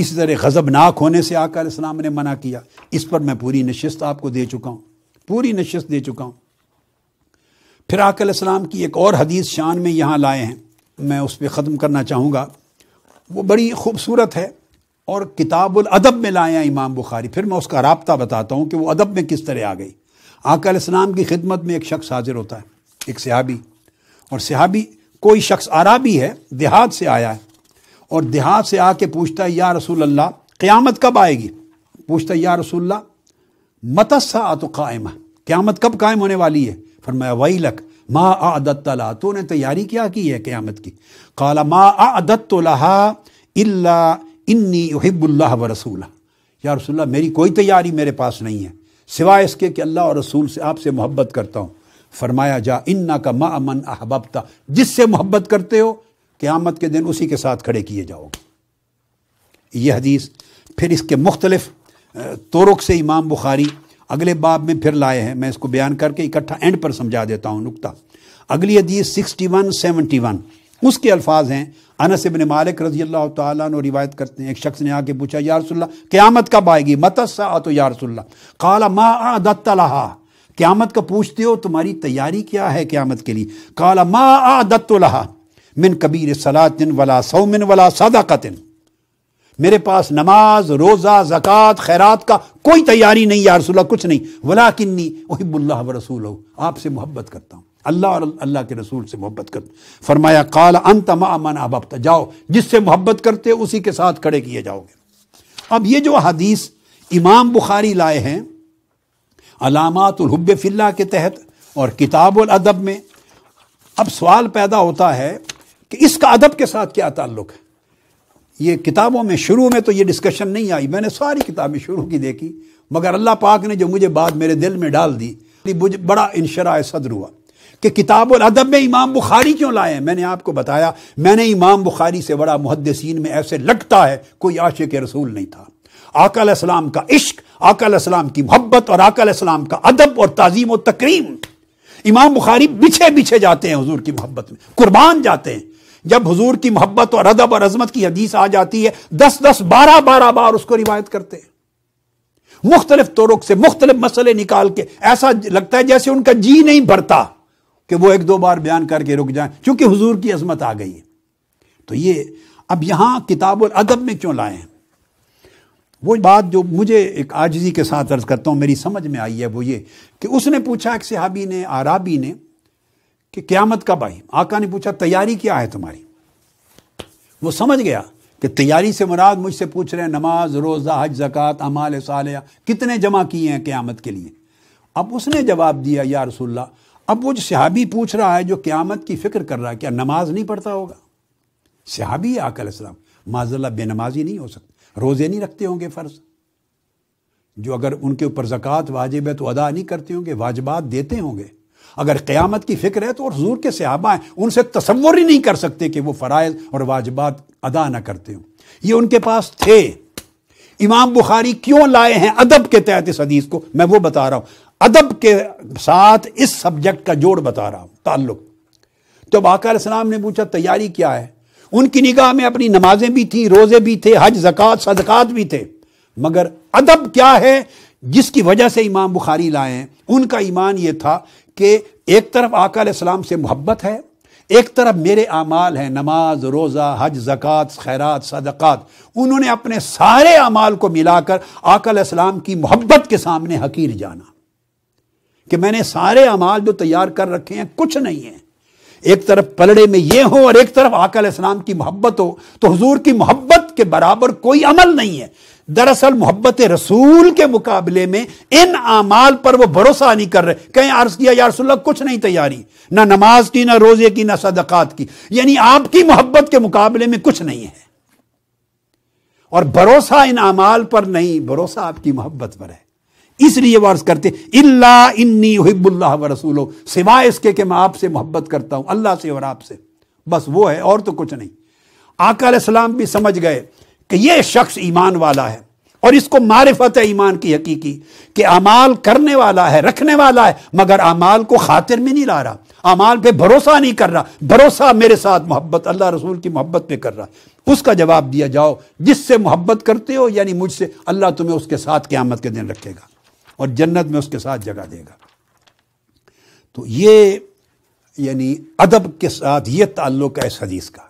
इसी तरह गज़बनाक होने से आकर इस्लाम ने मना किया इस पर मैं पूरी नशस्त आपको दे चुका हूँ पूरी नशस्त दे चुका हूँ फिर आकल इस्लाम की एक और हदीस शान में यहाँ लाए हैं मैं उस पर ख़त्म करना चाहूँगा वो बड़ी खूबसूरत है और किताबुल अदब में लाए हैं इमाम बुखारी फिर मैं उसका रबता बताता हूँ कि वो अदब में किस तरह आ गई आकल इस्लाम की खिदमत में एक शख्स हाजिर होता है एक सहाबी और सहाबी कोई शख्स भी है देहात से आया है और देहात से आके पूछता है या रसूल अल्लाह क़्यामत कब आएगी पूछता है या रसूल मतस्सा तो कायम क़्यामत कब कायम होने वाली है फरमाया वही लक माँ आदत तला तो ने तैयारी क्या की है क़्यामत की काला माँ आदत तो लहा इल्ला इन्नी हिब्बुल्लाह व रसूल या रसूल मेरी कोई तैयारी मेरे पास नहीं है सिवाय इसके कि अल्लाह और रसूल से आपसे मोहब्बत करता हूँ फरमाया जा इन्ना का मा अमन अहबता जिससे मोहब्बत करते हो क़्यामत के दिन उसी के साथ खड़े किए जाओगे यह हदीस फिर इसके मुख्तलफ तोरक से इमाम बुखारी अगले बाब में फिर लाए हैं मैं इसको बयान करके इकट्ठा एंड पर समझा देता हूँ नुकता अगली हदीस सिक्सटी वन सेवनटी वन उसके अल्फाज हैं अनस इबन मालिक रजी अल्लाह तु रिवायत करते हैं एक शख्स ने आके पूछा यारसोल्ला क़्यामत कब आएगी मतसा तो यारसोल्ला काला मा आदत्तलहा क़्यामत का पूछते हो तुम्हारी तैयारी क्या है क़्यामत के लिए काला मा आदत्तलहा मिन कबीर सलातिन वला सौमिन वला सदाकतिन मेरे पास नमाज रोज़ा जक़ात खैरात का कोई तैयारी नहीं या रसूल्ला कुछ नहीं वला किन्नी वहिबुल्ला व रसूल हो आपसे मोहब्बत करता हूँ अल्लाह और अल्लाह के रसूल से मोहब्बत कर फरमाया काल अंत मन अबबत जाओ जिससे मोहब्बत करते उसी के साथ खड़े किए जाओगे अब ये जो हदीस इमाम बुखारी लाए हैं अलामतुलहब फ़िल्ला के तहत और किताबुल अदब में अब सवाल पैदा होता है कि इसका अदब के साथ क्या ताल्लुक है ये किताबों में शुरू में तो ये डिस्कशन नहीं आई मैंने सारी किताबें शुरू की देखी मगर अल्लाह पाक ने जो मुझे बात मेरे दिल में डाल दी मुझे बड़ा इनशरा सदर हुआ कि किताब अदब में इमाम बुखारी क्यों लाए हैं मैंने आपको बताया मैंने इमाम बुखारी से बड़ा मुहदसिन में ऐसे लगता है कोई आशे के रसूल नहीं था आकल इस्लाम का इश्क आकल इस्लाम की मोहब्बत और आकल इस्लाम का अदब और तज़ीम व तकरीम इमाम बुखारी बिछे बिछे जाते हैं हजूर की मोहब्बत में कुर्बान जाते हैं जब हजूर की मोहब्बत और अदब और अजमत की हदीस आ जाती है दस दस बारह बारह बार उसको रिवायत करते हैं मुख्तलिफ तोरक से मुख्तलिफ मसले निकाल के ऐसा लगता है जैसे उनका जी नहीं भरता कि वो एक दो बार बयान करके रुक जाए क्योंकि हजूर की अजमत आ गई है तो ये अब यहां किताब और अदब में क्यों लाए हैं वो बात जो मुझे एक आजजी के साथ अर्ज करता हूं मेरी समझ में आई है वो ये कि उसने पूछा एक सिहाबी ने आराबी ने कि क्यामत कब आई आका ने पूछा तैयारी क्या है तुम्हारी वो समझ गया कि तैयारी से मुराद मुझसे पूछ रहे हैं नमाज रोज़ा हज जक़ात अमाल साल कितने जमा किए हैं क़्यामत के लिए अब उसने जवाब दिया या रसुल्ला अब वो जो सहाबी पूछ रहा है जो क़्यामत की फ़िक्र कर रहा है क्या नमाज नहीं पढ़ता होगा सहाबी इस्लाम माजल्ला बेनमाजी नहीं हो सकते रोज़े नहीं रखते होंगे फ़र्ज़ जो अगर उनके ऊपर जक़ात वाजिब है तो अदा नहीं करते होंगे वाजबात देते होंगे अगर क़्यामत की फ़िक्र है तो और हजूर के सहाबा हैं उनसे तस्वर ही नहीं कर सकते कि वो फ़रज़ और वाजबात अदा ना करते हों ये उनके पास थे इमाम बुखारी क्यों लाए हैं अदब के तहत इस हदीस को मैं वो बता रहा हूँ अदब के साथ इस सब्जेक्ट का जोड़ बता रहा हूँ ताल्लुक तो बाकाम ने पूछा तैयारी क्या है उनकी निगाह में अपनी नमाजें भी थी रोज़े भी थे हज जक़ात सदक़ात भी थे मगर अदब क्या है जिसकी वजह से इमाम बुखारी लाए हैं उनका ईमान ये था कि एक तरफ आकल इस्लाम से मोहब्बत है एक तरफ मेरे अमाल हैं नमाज रोज़ा हज ज़क़़त खैरात सदक़ात उन्होंने अपने सारे अमाल को मिलाकर आकल इस्लाम की मोहब्बत के सामने हकीर जाना कि मैंने सारे अमाल जो तैयार कर रखे हैं कुछ नहीं है एक तरफ पलड़े में ये हो और एक तरफ आकल इस्लाम की मोहब्बत हो तो हजूर की मोहब्बत के बराबर कोई अमल नहीं है दरअसल मोहब्बत रसूल के मुकाबले में इन अमाल पर वो भरोसा नहीं कर रहे कहीं अर्ज किया यार सुल्ला कुछ नहीं तैयारी ना नमाज की ना रोजे की ना सदक़ात की यानी आपकी मोहब्बत के मुकाबले में कुछ नहीं है और भरोसा इन अमाल पर नहीं भरोसा आपकी मोहब्बत पर है इसलिए वो अर्ज करते इल्ला इन्नी हिब्बुल्लाह व रसूलो सिवाय इसके कि मैं आपसे मोहब्बत करता हूं अल्लाह से और आपसे बस वो है और तो कुछ नहीं आका भी समझ गए कि यह शख्स ईमान वाला है और इसको मारिफत है ईमान की हकीकी कि अमाल करने वाला है रखने वाला है मगर अमाल को खातिर में नहीं ला रहा अमाल पे भरोसा नहीं कर रहा भरोसा मेरे साथ मोहब्बत अल्लाह रसूल की मोहब्बत पे कर रहा उसका जवाब दिया जाओ जिससे मोहब्बत करते हो यानी मुझसे अल्लाह तुम्हें उसके साथ क्यामत के दिन रखेगा और जन्नत में उसके साथ जगह देगा तो ये यानी अदब के साथ ये ताल्लुक है इस हदीस का